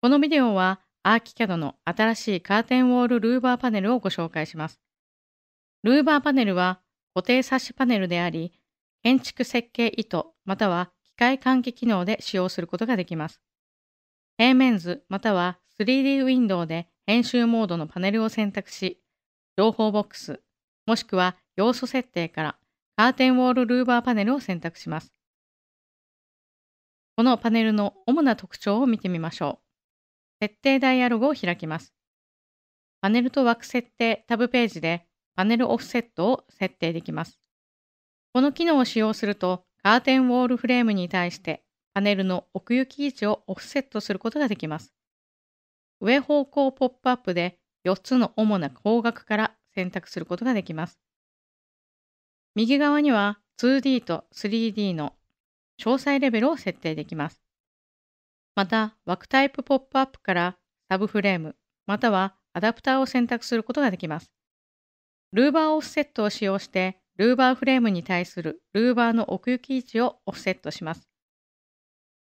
このビデオはアーキキャドの新しいカーテンウォールルーバーパネルをご紹介します。ルーバーパネルは固定サッシパネルであり、建築設計意図または機械換気機能で使用することができます。平面図または 3D ウィンドウで編集モードのパネルを選択し、情報ボックス、もしくは要素設定からカーテンウォールルーバーパネルを選択します。このパネルの主な特徴を見てみましょう。設定ダイアログを開きます。パネルと枠設定タブページでパネルオフセットを設定できます。この機能を使用するとカーテンウォールフレームに対してパネルの奥行き位置をオフセットすることができます。上方向ポップアップで4つの主な方角から選択することができます。右側には 2D と 3D の詳細レベルを設定できます。また、枠タイプポップアップからサブフレーム、またはアダプターを選択することができます。ルーバーオフセットを使用して、ルーバーフレームに対するルーバーの奥行き位置をオフセットします。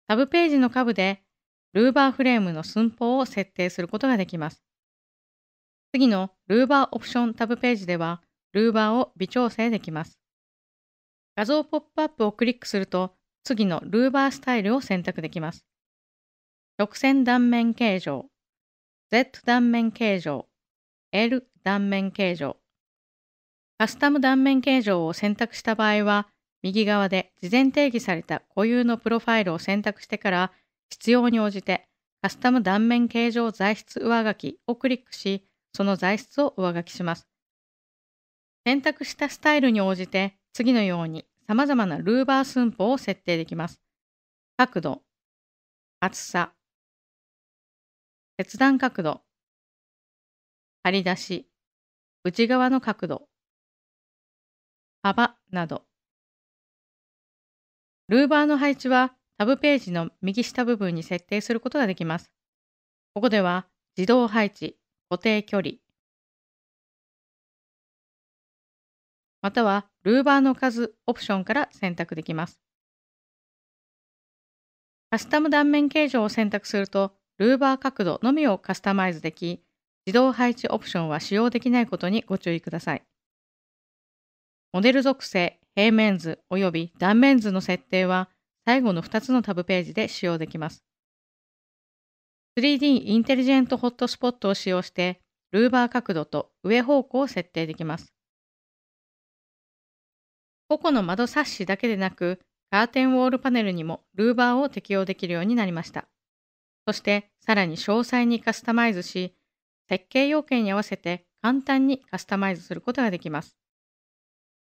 サブページの下部で、ルーバーフレームの寸法を設定することができます。次のルーバーオプションタブページでは、ルーバーを微調整できます。画像ポップアップをクリックすると、次のルーバースタイルを選択できます。直線断面形状 Z 断面形状 L 断面形状カスタム断面形状を選択した場合は右側で事前定義された固有のプロファイルを選択してから必要に応じてカスタム断面形状材質上書きをクリックしその材質を上書きします選択したスタイルに応じて次のように様々なルーバー寸法を設定できます角度厚さ切断角度、張り出し、内側の角度、幅など。ルーバーの配置はタブページの右下部分に設定することができます。ここでは自動配置、固定距離、またはルーバーの数オプションから選択できます。カスタム断面形状を選択するとルーバー角度のみをカスタマイズでき、自動配置オプションは使用できないことにご注意ください。モデル属性、平面図及び断面図の設定は最後の2つのタブページで使用できます。3D インテリジェントホットスポットを使用して、ルーバー角度と上方向を設定できます。個々の窓サッシだけでなく、カーテンウォールパネルにもルーバーを適用できるようになりました。そしてさらに詳細にカスタマイズし、設計要件に合わせて簡単にカスタマイズすることができます。